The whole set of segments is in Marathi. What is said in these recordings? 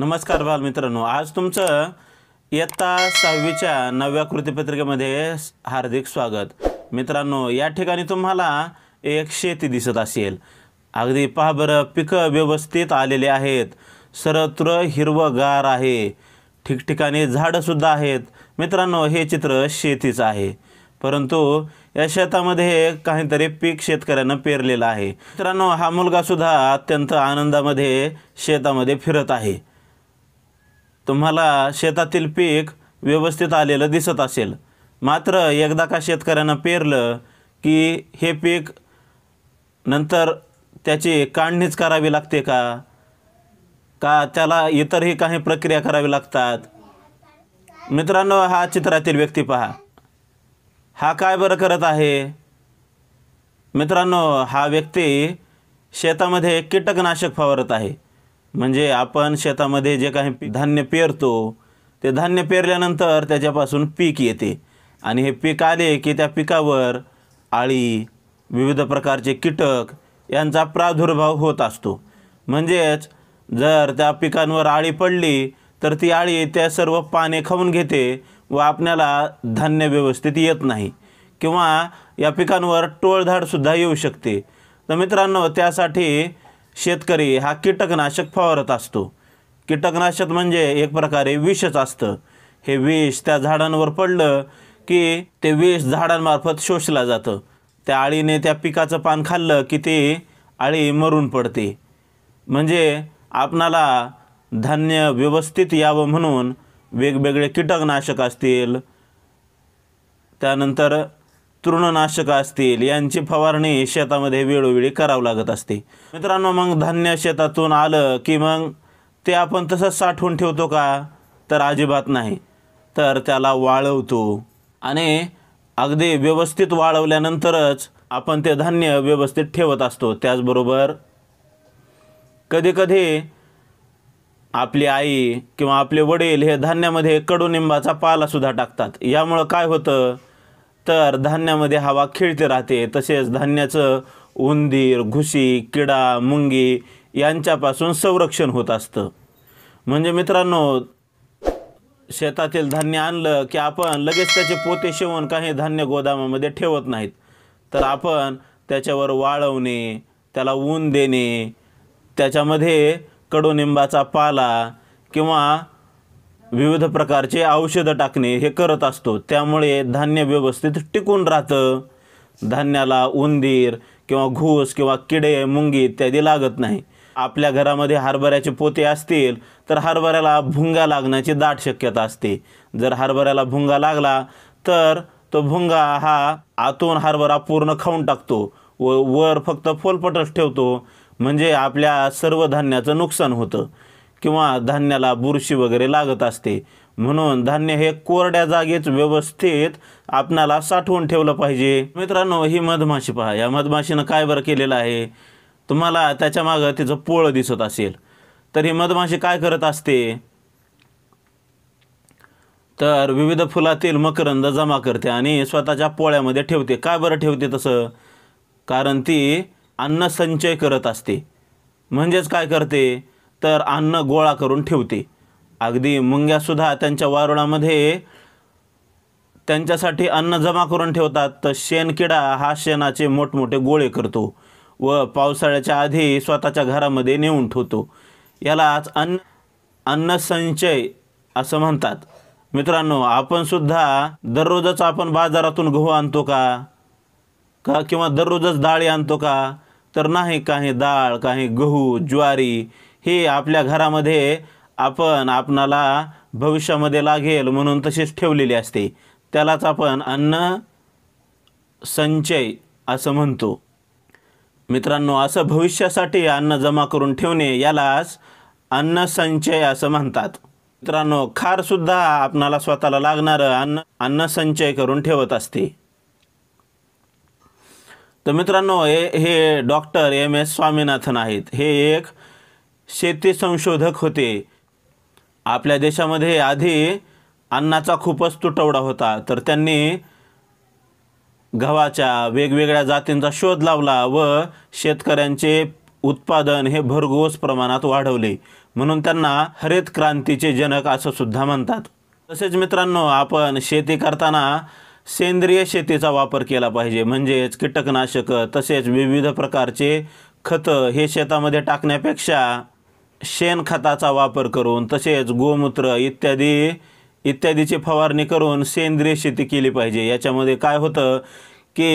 नमस्कार बालमित्रांनो आज तुमचं इयत्ता सहावीच्या नव्या कृतीपत्रिकेमध्ये हार्दिक स्वागत मित्रांनो या ठिकाणी तुम्हाला एक शेती दिसत असेल अगदी पहा बरं पिकं व्यवस्थित आलेले आहेत सर्वत्र हिरवगार आहे ठिकठिकाणी झाडंसुद्धा आहेत मित्रांनो हे चित्र शेतीचं आहे परंतु या शेतामध्ये काहीतरी पीक शेतकऱ्यानं पेरलेलं आहे मित्रांनो हा मुलगासुद्धा अत्यंत आनंदामध्ये शेतामध्ये फिरत आहे तुम्हाला शेतातील पीक व्यवस्थित आलेलं दिसत असेल मात्र एकदा का शेतकऱ्यानं पेरलं की हे पीक नंतर त्याची काढणीच करावी लागते का का त्याला इतरही काही प्रक्रिया करावी लागतात मित्रांनो हा चित्रातील व्यक्ती पहा हा काय बरं करत आहे मित्रांनो हा व्यक्ती शेतामध्ये कीटकनाशक फवारत आहे म्हणजे आपण शेतामध्ये जे काही धान्य पेरतो ते धान्य पेरल्यानंतर त्याच्यापासून पीक येते आणि हे पीक आले की त्या पिकावर आळी विविध प्रकारचे कीटक यांचा प्रादुर्भाव होत असतो म्हणजेच जर त्या पिकांवर आळी पडली तर ती आळी त्या सर्व पाने खाऊन घेते व आपल्याला धान्य व्यवस्थित येत नाही किंवा या पिकांवर टोळधाडसुद्धा येऊ शकते तर मित्रांनो त्यासाठी शेतकरी हा कीटकनाशक फवारत असतो कीटकनाशक म्हणजे एक प्रकारे विषच असतं हे विष त्या झाडांवर पडलं की ते विष झाडांमार्फत शोषलं जातं त्या आळीने त्या पिकाचं पान खाल्लं की ते आळी मरून पडते म्हणजे आपणाला धान्य व्यवस्थित यावं म्हणून वेगवेगळे कीटकनाशक असतील त्यानंतर तृणनाशक असतील यांची फवारणी शेतामध्ये वेळोवेळी करावं लागत असते मित्रांनो मग धान्य शेतातून आलं की मग ते आपण तसंच साठवून ठेवतो का तर अजिबात नाही तर त्याला वाळवतो आणि अगदी व्यवस्थित वाळवल्यानंतरच आपण ते धान्य व्यवस्थित ठेवत असतो त्याचबरोबर कधीकधी आपली आई किंवा आपले वडील हे धान्यामध्ये कडुनिंबाचा पालासुद्धा टाकतात यामुळं काय होतं तर धान्यामध्ये हवा खिळते राहते तसेच धान्याचं उंदीर घुशी किडा मुंगी यांच्यापासून संरक्षण होत असतं म्हणजे मित्रांनो शेतातील धान्य आणलं की आपण लगेच त्याचे पोते शिवून काही धान्य गोदामामध्ये ठेवत नाहीत तर आपण त्याच्यावर वाळवणे त्याला ऊन देणे त्याच्यामध्ये कडुनिंबाचा पाला किंवा विविध प्रकारचे औषधं टाकणे हे करत असतो त्यामुळे धान्य व्यवस्थित टिकून राहतं धान्याला उंदीर किंवा घूस किंवा किडे मुंगी इत्यादी लागत नाही आपल्या घरामध्ये हरभऱ्याचे पोते असतील तर हरभऱ्याला भुंगा लागण्याची दाट शक्यता असते जर हरभऱ्याला भुंगा लागला तर तो भुंगा हा आतून हरभरा पूर्ण खाऊन टाकतो व वर फक्त फोलपटच ठेवतो म्हणजे आपल्या सर्व धान्याचं नुकसान होतं किंवा धान्याला बुरशी वगैरे लागत असते म्हणून धान्य हे कोरड्या जागीच व्यवस्थित आपणाला साठवून ठेवलं पाहिजे मित्रांनो ही मधमाशी पहा या मधमाशीनं काय बरं केलेलं आहे तुम्हाला त्याच्या मागं तिचं पोळं दिसत असेल तर ही मधमाशी काय करत असते तर विविध फुलातील मकरंद जमा करते आणि स्वतःच्या पोळ्यामध्ये ठेवते काय बरं ठेवते तसं कारण ती अन्नसंचय करत असते म्हणजेच काय करते तर अन्न गोळा करून ठेवते अगदी मुंग्यासुद्धा त्यांच्या वारुळामध्ये त्यांच्यासाठी अन्न जमा करून ठेवतात तर शेणकिडा हा शेणाचे मोठमोठे गोळे करतो व पावसाळ्याच्या आधी स्वतःच्या घरामध्ये नेऊन ठेवतो यालाच अन्न अन्नसंचय असं म्हणतात मित्रांनो आपण सुद्धा दररोजच आपण बाजारातून गहू आणतो का का किंवा दररोजच डाळी आणतो का तर नाही काही डाळ काही गहू ज्वारी हे आपल्या घरामध्ये आपण आपणाला भविष्यामध्ये लागेल म्हणून तशीच ठेवलेली असते त्यालाच आपण अन्न संचय असं म्हणतो मित्रांनो असं भविष्यासाठी अन्न जमा करून ठेवणे यालाच अन्न संचय असं म्हणतात मित्रांनो खारसुद्धा आपणाला स्वतःला लागणारं अन्न अन्न संचय करून ठेवत असते तर मित्रांनो हे हे डॉक्टर एम एस स्वामीनाथन आहेत हे एक शेती संशोधक होते आपल्या देशामध्ये आधी अन्नाचा खूपच तुटवडा होता तर त्यांनी गव्हाच्या वेगवेगळ्या जातींचा शोध लावला व शेतकऱ्यांचे उत्पादन हे भरघोस प्रमाणात वाढवले म्हणून त्यांना हरित क्रांतीचे जनक असं सुद्धा म्हणतात तसेच मित्रांनो आपण शेती करताना सेंद्रिय शेतीचा वापर केला पाहिजे म्हणजेच कीटकनाशकं तसेच विविध प्रकारचे खतं हे शेतामध्ये टाकण्यापेक्षा शेणखताचा वापर करून तसेच गोमूत्र इत्यादी इत्यादीची फवारणी करून सेंद्रिय शेती केली पाहिजे याच्यामध्ये काय होतं की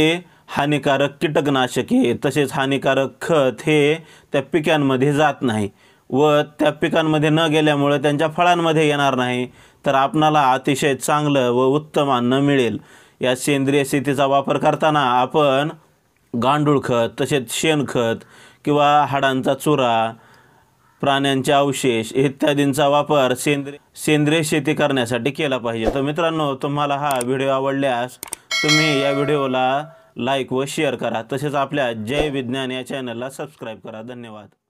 हानिकारक कीटकनाशके तसेच हानिकारक खत हे त्या पिकांमध्ये जात नाही व त्या पिकांमध्ये न गेल्यामुळे त्यांच्या फळांमध्ये येणार नाही तर आपणाला अतिशय चांगलं व उत्तम अन्न मिळेल या सेंद्रिय शेतीचा वापर करताना आपण गांडूळ खत तसेच शेणखत किंवा हाडांचा चुरा प्राण्यांचे अवशेष इत्यादींचा वापर सेंद्रिय सेंद्रिय शेती करण्यासाठी केला पाहिजे तर मित्रांनो तुम्हाला हा व्हिडिओ आवडल्यास तुम्ही या व्हिडिओला लाईक व शेअर करा तसेच आपल्या जय विज्ञान या चॅनलला सबस्क्राईब करा धन्यवाद